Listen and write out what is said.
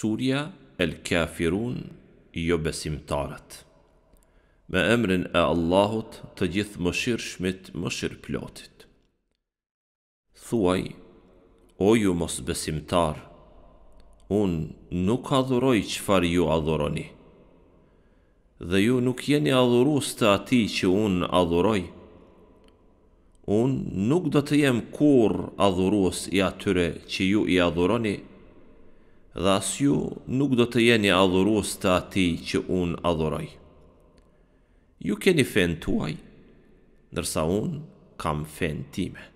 Surja El Kafirun jo besimtarët me emrin e Allahut të gjithë më shirë shmit më shirë plotit. Thuaj, o ju mos besimtar, unë nuk adhuroj qëfar ju adhuroni, dhe ju nuk jeni adhurus të ati që unë adhuroj, unë nuk do të jem kur adhurus i atyre që ju i adhuroni, dhe as ju nuk do të jeni adhurus të ati që unë adhuroj. Ju keni fen tuaj, nërsa unë kam fen time.